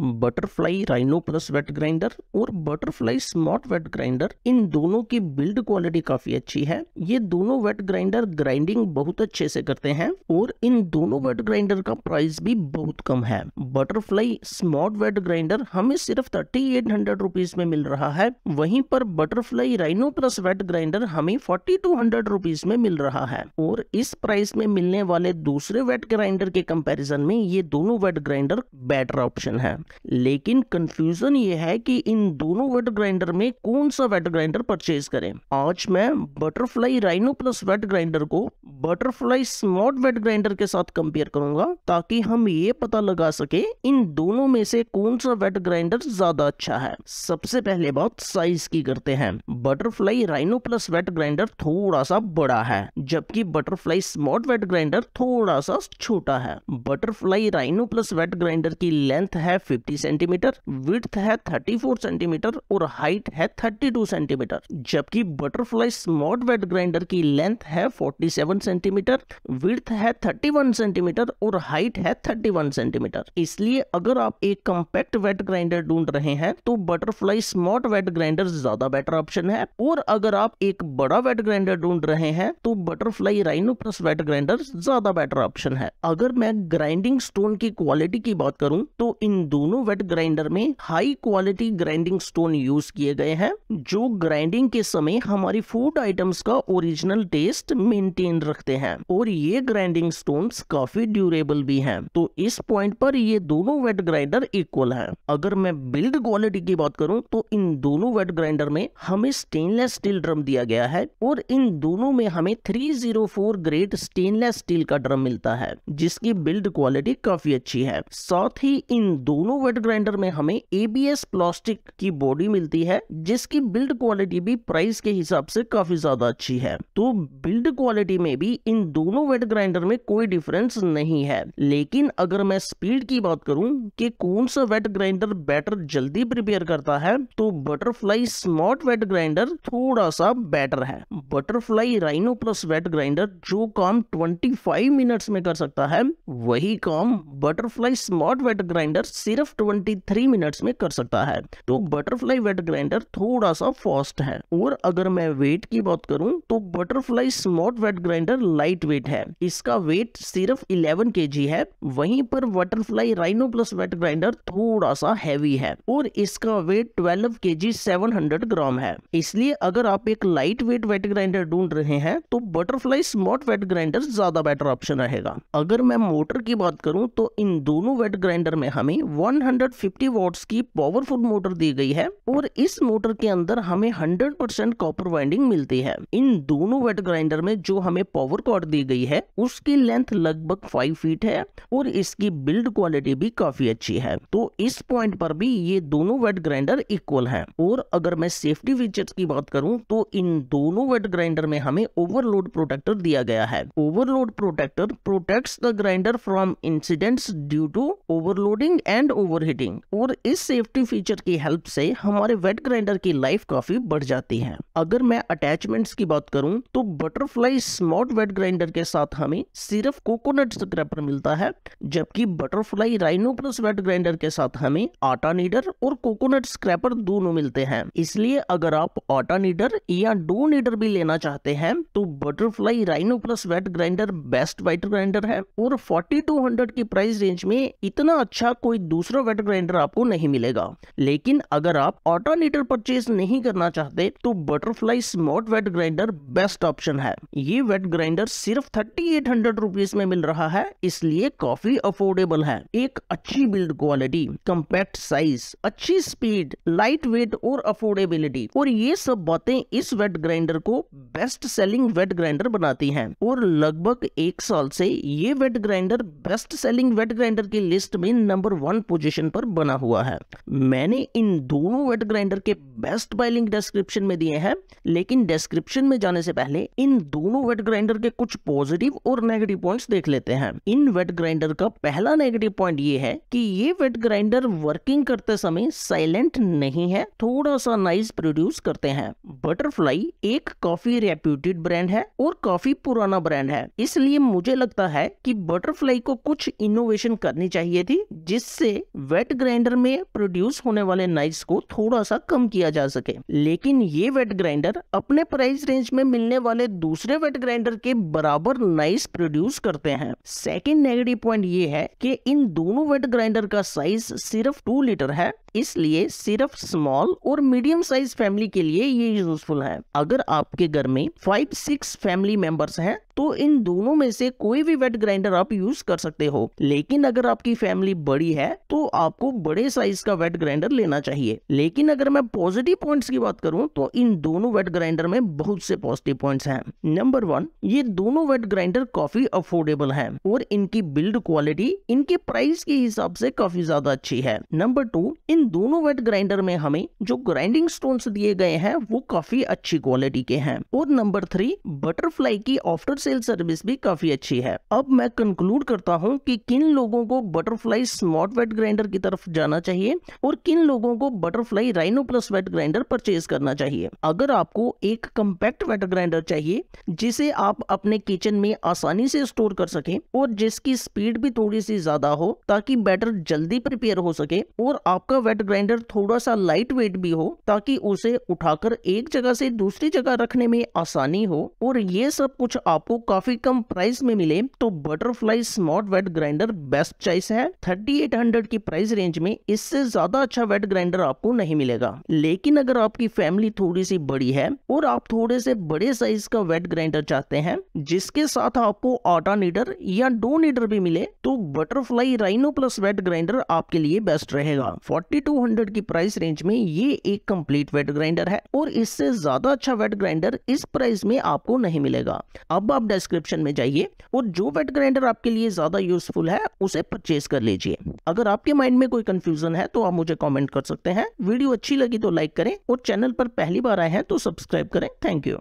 butterfly Rhino plus wet grinder और Butterfly smart wet grinder इन दोनों की बिल्ड क्वालिटी काफी अच्छी है ये दोनों वेट ग्राइंडर ग्राइंडिंग बहुत अच्छे से करते हैं और इन दोनों वेट ग्राइंडर का प्राइस भी बहुत कम है बटरफ्लाई स्मार्ट वेट ग्राइंडर हमें सिर्फ थर्टी एट हंड्रेड रुपीज में मिल रहा है वहीं पर Butterfly Rhino plus wet grinder हमें फोर्टी टू हंड्रेड रुपीज में मिल रहा है और इस प्राइस में मिलने वाले दूसरे वेट ग्राइंडर के कंपेरिजन में ये दोनों वेट ग्राइंडर बेटर ऑप्शन है लेकिन कंफ्यूजन ये है कि इन दोनों वेट ग्राइंडर में कौन सा वेट ग्राइंडर परचेज करें आज मैं Butterfly Rhino plus wet grinder को बटरफ्लाई स्मार्ट वेट ग्राइंडर के साथ कंपेयर करूंगा ताकि हम ये पता लगा सके इन दोनों में से कौन सा वेट ग्राइंडर ज्यादा अच्छा है सबसे पहले बात साइज की करते हैं Butterfly Rhino plus wet grinder थोड़ा सा बड़ा है जबकि बटरफ्लाई स्मार्ट वेट ग्राइंडर थोड़ा सा छोटा है Butterfly Rhino plus wet grinder की लेंथ है 50 सेंटीमीटर विथ है 34 सेंटीमीटर और हाइट है 32 सेंटीमीटर जबकि बटरफ्लाई स्मॉट वेट ग्राइंडर की लेंथ है 47 सेंटीमीटर विथ है 31 सेंटीमीटर और हाइट है 31 सेंटीमीटर इसलिए अगर आप एक कम्पैक्ट वेट ग्राइंडर ढूंढ रहे हैं तो बटरफ्लाई स्मॉट वेट ग्राइंडर ज्यादा बेटर ऑप्शन है और अगर आप एक बड़ा वेट ग्राइंडर ढूंढ रहे हैं तो Butterfly Rhino plus wet grinder ज्यादा बेटर ऑप्शन है अगर मैं ग्राइंडिंग स्टोन की क्वालिटी की बात करूं तो इन दोनों दोनों वेट ग्राइंडर में high quality grinding stone use किए गए हैं जो ग्राइंडिंग के समय हमारी फूड आइटम्स का ओरिजिनल टेस्ट मेंटेन रखते हैं और ये ग्राइंडिंग स्टोन काफी ड्यूरेबल भी हैं तो इस पॉइंट पर ये दोनों वेट ग्राइंडर इक्वल है अगर मैं बिल्ड क्वालिटी की बात करूं तो इन दोनों वेट ग्राइंडर में हमें स्टेनलेस स्टील ड्रम दिया गया है और इन दोनों में हमें 304 ग्रेड स्टेनलेस स्टील का ड्रम मिलता है जिसकी बिल्ड क्वालिटी काफी अच्छी है साथ ही इन दोनों वेट ग्राइंडर में हमें एबीएस प्लास्टिक की बॉडी मिलती है जिसकी बिल्ड क्वालिटी भी प्राइस के हिसाब से काफी ज्यादा अच्छी है तो बिल्ड क्वालिटी में भी इन दोनों वेट ग्राइंडर में कोई डिफरेंस नहीं है लेकिन अगर मैं स्पीड की बात करूं कि कौन सा वेट ग्राइंडर बैटर जल्दी प्रिपेयर करता है तो बटरफ्लाई स्मार्ट वेट ग्राइंडर थोड़ा सा बेटर है Butterfly Rhino plus wet grinder जो काम 25 मिनट्स में कर सकता है वही काम बटरफ्लाई स्मार्ट वेट ग्राइंडर सिर्फ सिर्फ 23 मिनट्स में कर सकता है तो बटरफ्लाई वेट ग्राइंडर थोड़ा सा फास्ट है और अगर मैं वेट की बात करूं तो butterfly smart wet grinder light weight है इसका वेट सिर्फ 11 केजी है वहीं पर Butterfly Rhino plus wet grinder थोड़ा सा हैवी है और इसका वेट 12 केजी 700 ग्राम है इसलिए अगर आप एक लाइट वेट वेट ग्राइंडर ढूंढ रहे हैं तो बटरफ्लाई स्मार्ट वेट ग्राइंडर ज्यादा बेटर ऑप्शन रहेगा अगर मैं मोटर की बात करूं तो इन दोनों वेट ग्राइंडर में हमें वन 150 वॉट्स की पावरफुल मोटर दी गई है और इस मोटर के अंदर हमें 100 परसेंट कॉपर वाइंडिंग मिलती है इन दोनों वेट ग्राइंडर में जो हमें पावर कॉर्ड दी गई है उसकी लेंथ लगभग 5 फीट है और इसकी बिल्ड क्वालिटी भी काफी अच्छी है तो इस पॉइंट पर भी ये दोनों वेट ग्राइंडर इक्वल है और अगर मैं सेफ्टी फीचर की बात करूँ तो इन दोनों वेट ग्राइंडर में हमें ओवरलोड प्रोटेक्टर दिया गया है overload protector protect the grinder from incidents due to overloading and overheating और इस सेफ्टी फीचर की हेल्प से हमारे वेट ग्राइंडर की लाइफ काफी बढ़ जाती है अगर मैं अटैचमेंट्स की बात करूं तो बटरफ्लाई स्मार्ट वेट ग्राइंडर के साथ हमें सिर्फ कोकोनट स्क्रैपर मिलता है जबकि Butterfly Rhino plus wet grinder के साथ हमें आटा नीडर और कोकोनट स्क्रैपर दोनों मिलते हैं इसलिए अगर आप आटा नीडर या डो नीडर भी लेना चाहते हैं तो Butterfly Rhino plus wet grinder best wet grinder है और फोर्टी की प्राइस रेंज में इतना अच्छा कोई दूसरा दूसरा वेटर ग्राइंडर आपको नहीं मिलेगा लेकिन अगर आप ऑटोनेटर परचेज नहीं करना चाहते तो butterfly smart wet grinder best option है ये वेट ग्राइंडर सिर्फ थर्टी एट हंड्रेड रुपीज में मिल रहा है इसलिए काफी अफोर्डेबल है एक अच्छी बिल्ड क्वालिटी कम्पैक्ट साइज अच्छी स्पीड लाइट वेट और अफोर्डेबिलिटी और ये सब बातें इस वेट ग्राइंडर को बेस्ट सेलिंग वेट ग्राइंडर बनाती हैं और लगभग एक साल से ये wet grinder best selling wet grinder की लिस्ट में नंबर वन पोजीशन पर बना हुआ है मैंने इन दोनों वेट ग्राइंडर के बेस्ट बाय लिंक डिस्क्रिप्शन में दिए हैं लेकिन डिस्क्रिप्शन में जाने से पहले इन दोनों वेट ग्राइंडर के कुछ पॉजिटिव और नेगेटिव पॉइंट्स देख लेते हैं इन वेट ग्राइंडर का पहला नेगेटिव पॉइंट ये है कि ये वेट ग्राइंडर वर्किंग करते समय साइलेंट नहीं है थोड़ा सा नाइस प्रोड्यूस करते हैं बटरफ्लाई एक काफी रेप्यूटेड ब्रांड है और काफी पुराना ब्रांड है इसलिए मुझे लगता है कि बटरफ्लाई को कुछ इनोवेशन करनी चाहिए थी जिससे वेट ग्राइंडर में प्रोड्यूस होने वाले नाइस को थोड़ा सा कम किया जा सके लेकिन ये वेट ग्राइंडर अपने प्राइस रेंज में मिलने वाले दूसरे वेट ग्राइंडर के बराबर नाइस प्रोड्यूस करते हैं सेकेंड नेगेटिव पॉइंट ये है कि इन दोनों वेट ग्राइंडर का साइज सिर्फ टू लीटर है इसलिए सिर्फ स्मॉल और मीडियम साइज फैमिली के लिए ये यूजफुल है अगर आपके घर में फाइव सिक्स फैमिली मेंबर्स हैं तो इन दोनों में से कोई भी वेट ग्राइंडर आप यूज कर सकते हो लेकिन अगर आपकी फैमिली बड़ी है तो आपको बड़े साइज का वेट ग्राइंडर लेना चाहिए लेकिन अगर मैं पॉजिटिव पॉइंट्स की बात करूं तो इन दोनों वेट ग्राइंडर में बहुत से पॉजिटिव पॉइंट्स हैं नंबर वन ये दोनों वेट ग्राइंडर काफी अफोर्डेबल है और इनकी बिल्ड क्वालिटी इनके प्राइस के हिसाब से काफी ज्यादा अच्छी है नंबर टू इन दोनों वेट ग्राइंडर में हमें जो ग्राइंडिंग स्टोन दिए गए हैं वो काफी अच्छी क्वालिटी के हैं और नंबर थ्री बटरफ्लाई की ऑफ्टर सेल सर्विस भी काफी अच्छी है अब मैं कंक्लूड करता हूँ कि किन लोगों को बटरफ्लाई स्मार्ट वेट ग्राइंडर की तरफ जाना चाहिए और किन लोगों को Butterfly Rhino plus wet grinder purchase करना चाहिए अगर आपको एक कम्पैक्ट वेट ग्राइंडर चाहिए जिसे आप अपने किचन में आसानी से स्टोर कर सके और जिसकी स्पीड भी थोड़ी सी ज्यादा हो ताकि बैटर जल्दी प्रिपेयर हो सके और आपका वेट ग्राइंडर थोड़ा सा लाइट वेट भी हो ताकि उसे उठाकर एक जगह से दूसरी जगह रखने में आसानी हो और ये सब कुछ आपको आपको काफी कम प्राइस में मिले तो butterfly smart wet grinder best choice है 3800 की प्राइस रेंज में इससे ज्यादा अच्छा वेट ग्राइंडर आपको नहीं मिलेगा लेकिन अगर आपकी फैमिली थोड़ी सी बड़ी है और आप थोड़े से बड़े साइज का वेट ग्राइंडर चाहते हैं जिसके साथ आपको आटा नीडर या डो नीडर भी मिले तो Butterfly Rhino plus wet grinder आपके लिए बेस्ट रहेगा फोर्टी की प्राइस रेंज में ये एक कम्प्लीट वेट ग्राइंडर है और इससे ज्यादा अच्छा वेट ग्राइंडर इस प्राइस में आपको नहीं मिलेगा अब आप डिस्क्रिप्शन में जाइए और जो वेट ग्राइंडर आपके लिए ज़्यादा यूजफुल है उसे परचेज कर लीजिए अगर आपके माइंड में कोई कंफ्यूजन है तो आप मुझे कॉमेंट कर सकते हैं वीडियो अच्छी लगी तो लाइक करें और चैनल पर पहली बार आए हैं तो सब्सक्राइब करें थैंक यू